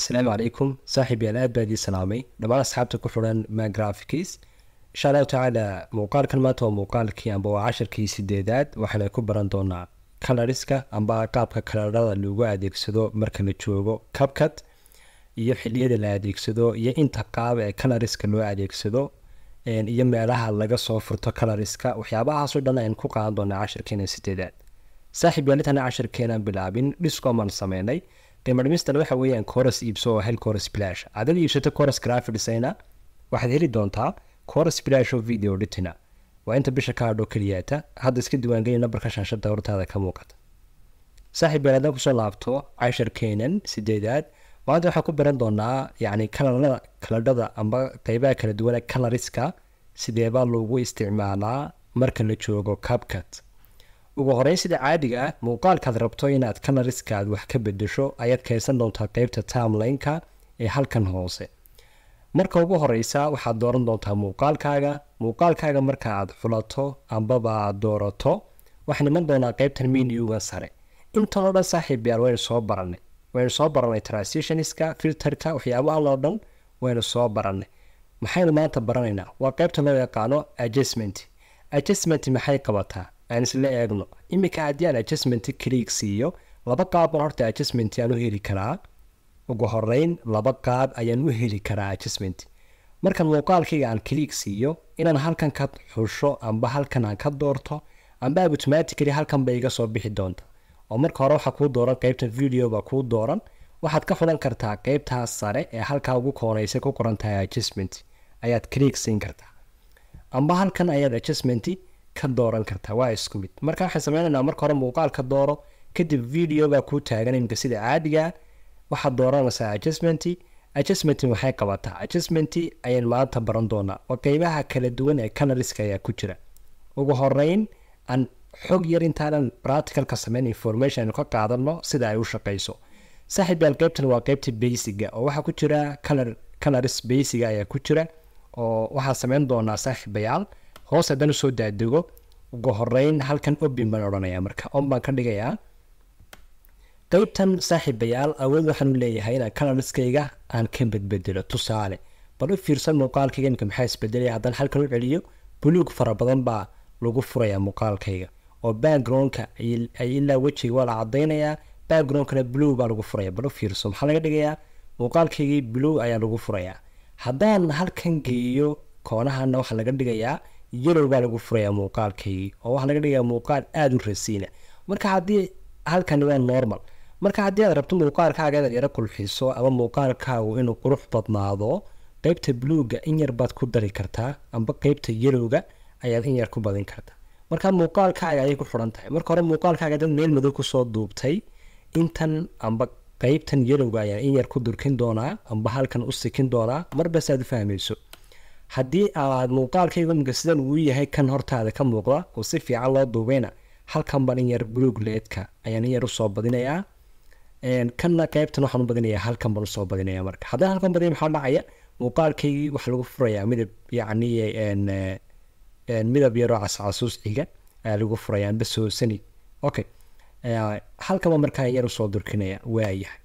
asalaamu calaykum saaxib yaal aad baa salaamay dhammaan asxaabta ku xidhan magrafikis insha allahu tacaala muuqaalkan maanta waa muuqaalkii amba waa casharkii sideedaad waxaana ku baran doonaa kalariska amba qaabka kalarada lagu adeegsado marka la joogo kabkad iyo xiliyada la adeegsado iyo inta qaab ee kalariska loo adeegsado iyo meelaha laga soo furto kalariska waxyaabahaasoo dhan ayaan ku qaadan doonaa casharkeena sideedaad saaxib yaalintana casharkeenaan bilaabin dhisko sameynay qiimadhimistana waxa weeyaan coras iibso oo hel coras blash adad iibsato coras graphi designa waxaad heli doontaa coras blash oo video dhitina waa inta bisha ka hadho keliyaata hadda iska diiwaangeliya nambarka shaanshada hortaada ka muuqata saaxiib gaalaadan kusoo laabto cashar kenan sideedaad maanta waxaan ku baran doonaa yacni kalarada kaladhada amba qeybaha kala duwana kalariska sideebaa loogu isticmaalaa marka la joogo cabkat ugu horeyn sida caadiga ah muuqaalkaad rabto inaad aad wax ka bedesho ayaad kaysan doontaa qeybta timelineka ee halkan hoose marka ugu horeysa waxaad dooran doontaa muuqaalkaaga muuqaalkaaga marka aad xulato ambaba aad doorato waxaan iman doonaa qeybtan miniuga sare intanoo dhan saaxiib yaal ah, waynu soo baranay waynu soo baranay transitionska filterka waxyaabahaloo dhan waynu soo baranay maxaynu maanta baranaynaa waa qeybta loo yaqaano adjustment adjustment maxay qabataa aan isla eegno iminka haddii aan adjustment kliig siiyo laba qaab horta adjustment aan u heli karaa ugu horeyn laba qaab ayaan u heli karaa adjustment markan muuqaalkayga aan kliig siiyo inaan halkan ka xusho amba halkan aan ka doorto amba automatically halkan bay iga soo bixi doonta oo marka hore waxaa kuu dooran qeybta video baa kuu dooran waxaad ka xulan kartaa qeybtaa sare ee halkaa ugu koonaysay ku qoran adjustment ayaad kliig siin kartaa amba halkan ayaad adjustment ka dooran kartaa waa isku mid marka waxaan sameynaynaa marka hore muuqaal ka dooro kadib video baa kuu taagan imika sida caadigaa ah. waxaad dooranaysaa adjustmenty adjustmenty waxay qabataa adjustmenty ayaan maanta baran doonaa oo qeybaha kala duwan ee canaliska ayaa ku jira ugu horeyn aan xog yar intaanan practicalka sameyn information aynu ka qaadano sida ay u shaqeyso saaxiibaal qeybtan waa qeybta basiga oo waxaa ku jira canaris basiga ayaa ku jira oo waxaa sameyn doonaa saaxiibayaal hoos haddaan usoo daadego ugu horeyn halkan obin baan odhanayaa marka om ka dhigayaa qaybtan saaxiibayaal awood waxaanu leeyahay inaan kanaliskayga aan ka badbedelo tusaale bal u fiirsan muuqaalkayga maxaa isbedelaya haddaan halkan u celiyo buluug fara badan baa lagu furayaa muuqaalkayga oo backgroundka ilaa wejig waa la cadaynayaa backgroundkana blue baa lagu furaya bal u fiirso maxaa laga dhigayaa muuqaalkaygii blue ayaa lagu furayaa haddaan halkan geeyo koonahana waxaa laga dhigayaa yalow baa lagu furayaa muuqaalkii oo waxaa laga dhigayaa muuqaal aada u rasiina marka haddii halkani waa normal marka haddii aad rabto muuqaalkaaga inaad yaro qurxiso ama muuqaalkaagu inuu qurux badnaado qeybta bluuga in yar baad ku dari kartaa amba qeybta yalowga ayaad in yar ku badin kartaa marka muuqaalkaaga ayay ku xidhan tahay marka hore muuqaalkaaga dad meel madow kusoo duubtay intan amba qeybtan yalowga ayaa in yar ku durkin doonaa amba halkan u sikin doonaa marbasaad u fahmayso haddii aad muuqaalkaygu imika sidan uu yahay kan hortaada ka muuqda oo si fiican loo duubeyna halkan baan in yar brugleedka ayaan in yar usoo badinayaa kanna qeybtan waxaan u badinaya halkan baan usoo badinaya marka haddii halkan badinaya maxaa dhacaya muuqaalkaygii waxaa lagu furayaa midab yacni midab yaroo cascasuus ayaa lagu furayaa anba soosani okay halkan markaa yar usoo durkinaya waayahay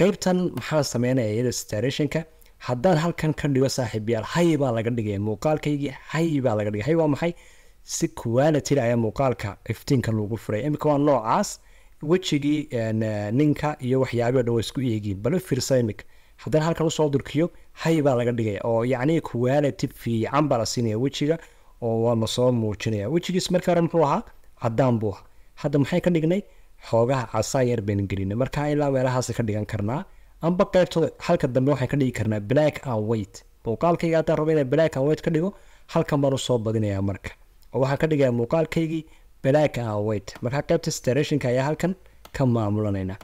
qeybtan maxaa sameynaya iyada starrationka haddaan halkan ka dhigo saaxiibyaal hay baa laga dhigaya muuqaalkaygii hay baa laga dhigay hay waa maxay si quality ayaa muuqaalka iftiinka lagu furay imika waa noocaas wejigii ninka iyo waxyaabih dhan waa isku eegiin bal u fiirsa imika haddaan halkan usoo durkiyo hay baa laga dhigaya oo yacni quality fiican baa la siinaya wejiga oo waa lasoo muujinaya wejigiis markii hore muxuu ahaa cadaan buu ahaa hadda maxay ka dhignay xoogaha casaa yar bayna gelinay marka ilaa meelahaas ka dhigan karnaa amba qaybtooda halka dambe waxaan ka dhigi karnaa black and white muuqaalkayga haddaan rabo inaan black and white ka dhigo halkan baan usoo badinayaa marka oo waxaan ka dhigayaa muuqaalkaygii black and white markaa qaybta stareshinka ayaa halkan ka maamulanayna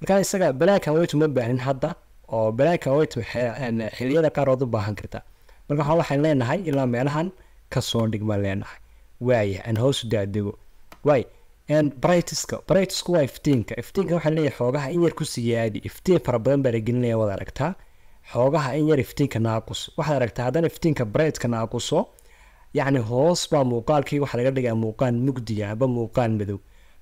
markaa isaga black and white uma baanin hadda oo black and white xiliyada qaar u baahan kartaa marka waxaan leenahay ilaa meelahan kasoo dhigmaan leenahay waaya aan hoosu daadego waay brightska brightsku waa iftiinka iftiinka waxaa leeyahy xoogaha in yar ku siyaadi iftiin fara badan baa la gelinaya waad aragtaa xoogaha in yar iftiinka naaqus waxaad aragtaa haddana iftiinka brightka naaquso yacni hoos baa muuqaalkii waxaa laga dhigaa muuqaal mugdiya aba muuqaal madow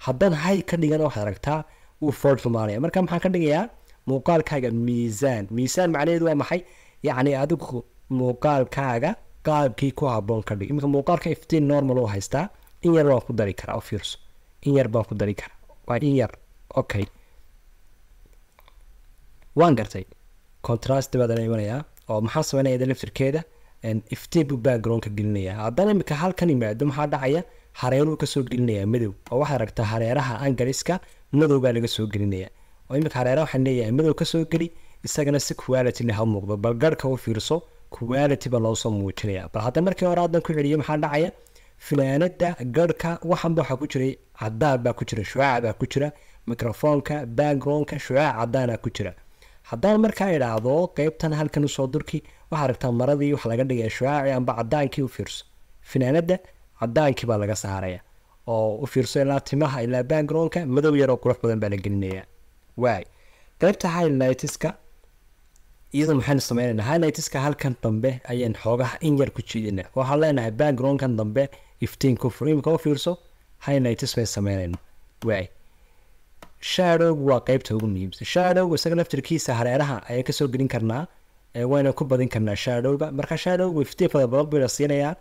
haddana hay ka dhigana waxaad aragtaa wuu foodrumaanaya marka maxaan ka dhigayaa muuqaalkaaga miisaan miisaan macnaheedu waa maxay yacni adigu muuqaalkaaga qaabkii ku haboon ka dhig iminka muuqaalka iftiin normal oo haystaa in yar waa ku dari karaa oo fiirso in yar baan ku dari karaa waa in yar okay waan gartay contrast baa dala oo maxaan sameynaya da laftirkeeda iftebu backgroundka gelinaya haddana imika halkan imaado maxaa dhacaya hareeruu kasoo gelinayaa madow oo waxaad aragtaa hareeraha angariska madow baa laga soo gelinaya oo imika hareeraha waxaan leeyahay madow kasoo geli isagana si quality-na ha muuqdo bal garhka u fiirso quality baa loosoo soo bal hadda markii hore aadan ku celiyo maxaa dhacaya finaanada garka waxanba waxaa ku jiray cadaan baa ku jira shucaac baa ku jira microfoonka backgroundka shucaac cadaana ku jira haddaan markaa idhaahdo qeybtan halkan usoo durki waxaa aragtaa maradii wax laga dhigaya shucaaci amba cadaankii u fiirso finaanada cadaankii baa laga saaraya oo u fiirso ilaa timaha ilaa backgroundka madow yaroo qurux badan baa la gelinaya waay qeybta highlightska iyada maxaan sameynana highlightska halkan dambe ayaan xoogaha in yar ku jiidina waxaan leenahay backgroundkan dambe iftiin kufur imika u fiirso highlights bay sameynayna waay shaadowg waa qeybta ugu muhiimsan shaadowga isaga laftirkiisa hareeraha ayaan kasoo gelin karnaa wayna ku badin karnaa shaadowga marka shaadowga iftiin fara badan bayna siinayaa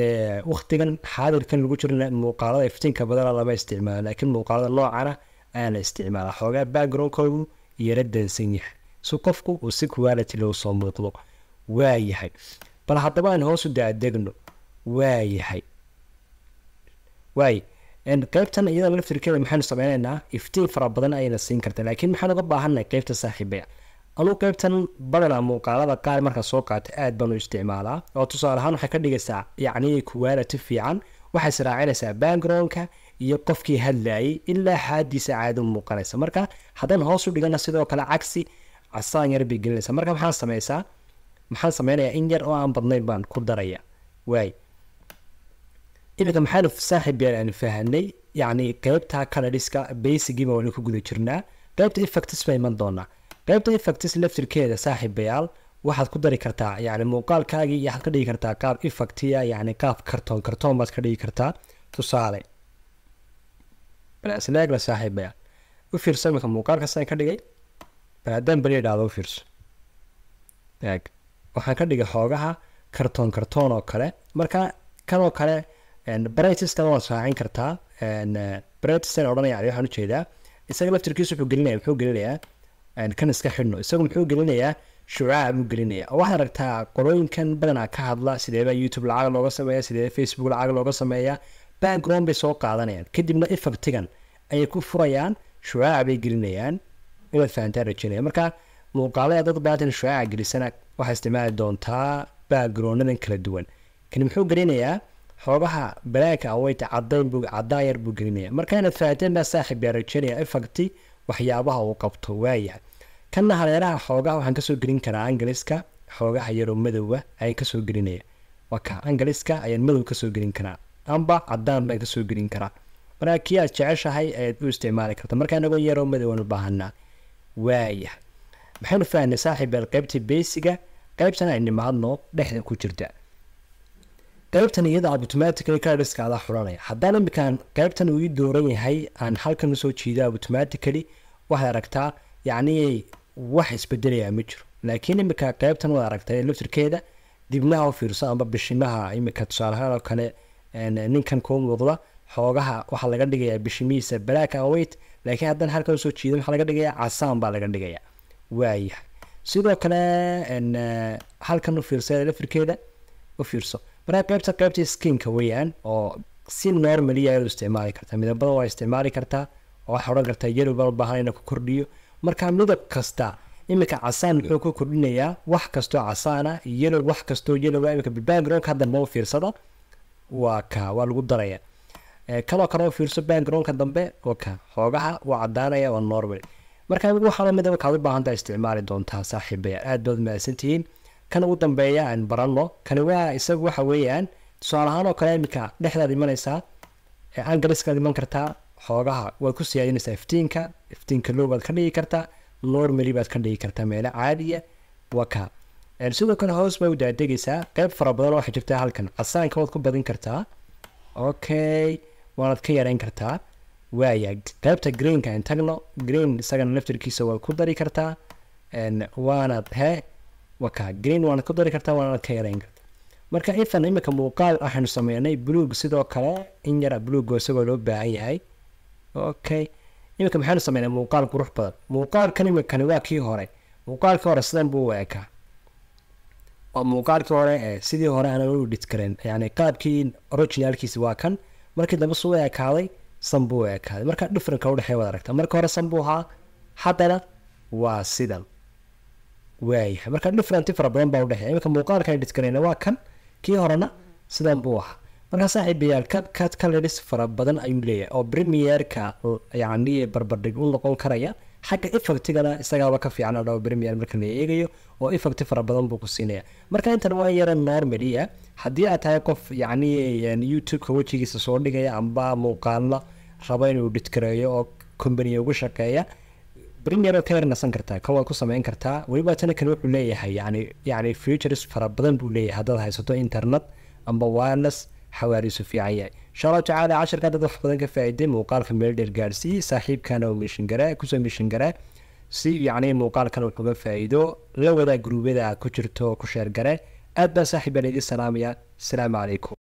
dee waktigan xaadirkan lagu jirana muuqaalada iftiinka badana lama isticmaalo laakiin muuqaalada loocana ayaa la isticmaalaa xoogaa backgroundkoodu yara dansan yahay si qofku uu si clarity loo soo muuqdo waa bal haddaba aan hoosu daadegno waa waay qeybtan iyada laftirkeeda maxaynu sameyneynaa iftiin fara badan ayayna siin karta laakiin maxaan uga baahannahay qeybta saaxiibaya anuu qeybtan badana muuqaalada qaar marka soo qaata aad baan u isticmaalaa oo tusaale ahaan waxay ka dhigaysaa yacnii kuwaalati fiican waxay israacinaysaa backgroundka iyo qofkii hadlayay ilaa xaadiisa caadi muuqanaysa marka haddaan hoos u dhigana sidoo kale cagsi casaan yar bay gelinaysaa marka maxaan sameysaa maxaan sameynayaa in yar oo aan badnayn baan ku daraya waay imika maxaanu saaxib yaan aan fahanay yacni qeybta canadiska basicgiiba waanu ku guda jirnaa qeybta effectis baa iman doonaa qeybta effectis laftirkeeda saaxibayaal waxaad ku dari kartaa yani muuqaalkaagii waxaad ka dhigi kartaa qaab effectia yani qaab kartoon kartoon baad ka dhigi kartaa tusaale saaxiibayaal u fiirso imika muuqaalka ka dhigay haddaan beri idhaahdo fiirso waxaan ka dhigay xoogaha kartoon kartoon oo kale marka kanoo kale bretiskana waa saacin kartaa bretiskan odhanaya ali waxaan ujeedaa isaga laftirkiisa wuxuu gelinaya muxuu gelinayaa kan iska xidhno isagu muxuu gelinayaa shucaab uu gelinaya oo waxaad aragtaa qorooyinkan badanaa ka hadla sideeba youtube lacag looga sameeya sidee facebook lacag looga sameeya background bay soo qaadanayaan kadibna ifaktigan ayay ku furayaan shucaab bay gelinayaan inaad fahantaan rajeynaya marka muuqaalada dad baatin shuaaca gelisana waxaa isticmaali doontaa backgroundadan kala duwan kani muxuu gelinayaa xoogaha balaaka aweyta cadayn buu cadaayar buu gelinaya marka fahanteen baa saaxiib baa rajeynaya ifagti waxyaabaha uu qabto waaya kanna hareeraha xoogaha waxaan kasoo gelin karaa angaliska xoogaha yaroo madowa ayaan kasoo gelinaya waa angaliska ayaan madow kasoo gelin karaa amba cadaan baan kasoo gelin karaa markaa kii aad jeceshahay ayaad u isticmaali karta markaa inagoo yaroo madowan u baahanaa waaya maxaynu fahnay saaxib beel qaybtii beysiga qaybtana ay nimaadno dhexda ku jirta qaybtan iyada automatically cardska xulanaya haddaan imikaan qeybtan uu dooran yahay aan halkan usoo jiido automatically waxaad aragtaa yacnii wax isbedelayaa ma jiro laakiin imika qeybtan waad aragtaa laftirkeeda dibnaha u fiirso amba bishimaha iminka tusaalahaan oo kale ninkan kuu muuqda xoogaha waxaa laga dhigayaa bishimiisa black aweyt laakiin haddaan halka usoo jiida waxaa laga dhigayaa casaan baa laga dhigayaa waayahay sidoo kale eh, halkan u fiirsa lafirkeeda u fiirso markaa qaybta qaybta skinka weeyaan oo si normal iyaa isticmaali kartaa midabada waa isticmaali kartaa oo waxaa odhan kartaa yelo baa ubaahan ina ku kordhiyo markaa midab kasta iminka casaan muxuu ku kordhinayaa wax kastoo casaana yelo wax kastoo yeloa imika backgroundka haddanba u fiirsada waa ka waa lagu daraya kanoo kale oo fiirso backgroundka dambe oka xoogaha waa cadaanaya waa norway marka waxaala midaba ah kaad u baahantaa isticmaali doontaa saaxiibaya aad baad mahadsantihiin kan ugu dambeeya aan baranno kani waa ah isagu waxa weeyaan tusaale ahaan oo kale iminka dhexdaad imanaysaa angaliskaad iman kartaa xoogaha waad ku siyaadinaysaa iftiinka iftiinka low baad ka dhigi kartaa normally baad ka dhigi kartaa meelo caadiya waka sidoo kale hoos bay u daadegaysaa qeyb fara badan oo waxay jirtaa halkan casaanka waad ku badin kartaa okay waanaad ka yareyn kartaa waaya qeybta greenka aan tagno green isagana naftirkiisa waa ku dari kartaa waanad he waka green waanad ku dari kartaa waanaad ka yareyn kartaa marka ethan imika muuqaal waxaanu sameynay bluug sidoo kale in yara bluugo isagoo loo baahan yahay okay imika maxaanu sameynay muuqaal qurux badan muuqaalkan imikani waa kii hore muuqaalkii hore sidan buu eekaa oo muuqaalkii hore sidii hore aan u dhit yani qaabkii originaalkiisi waa kan markii dambe suu ekaaday san buu ekaaday marka dhifrinka udhexey wad aragta marka hore san buu ahaa haddana waa sidan waayahay marka dhifranti fara badan baa udhexeya iminka muuqaalka edit garayna waa kan kii horena sidan buu ahaa markaa saaxiibayaal cadcad caloris fara badan ayuu leeyahay oo premierka yacni barbardhig u noqon karaya xagga efectigana isagaaba ka fiican odhawa premier marka la eegayo oo effect fara badan buu ku siinaya marka intan waa yara normally ah haddii aad tahay qof yacni youtube-ka wejigiisa soo dhigaya amba muuqaalla raba inuu dhidkareeyo oo combany ugu shaqeeya bremier ka yar nasan kartaa kowaad ku samayn kartaa weliba tanakan wuxuu leeyahay yani yani futures fara badan buu leeyahay haddaad haysato internet amba wireless xawaariisu fiicanya insha allahu tacaala casharkan dad wax badan ka faa-iiday muuqaalka meeldheer gaarsiiy saaxiibkana mishingaraa kusoo mishingaraa si yacni muuqaalkan wuxuuga faa-iido la wadaa guruubyada aad ku jirto ku sheergare aad baan saaxiib baan idiin salaamaya asalaamu calaykum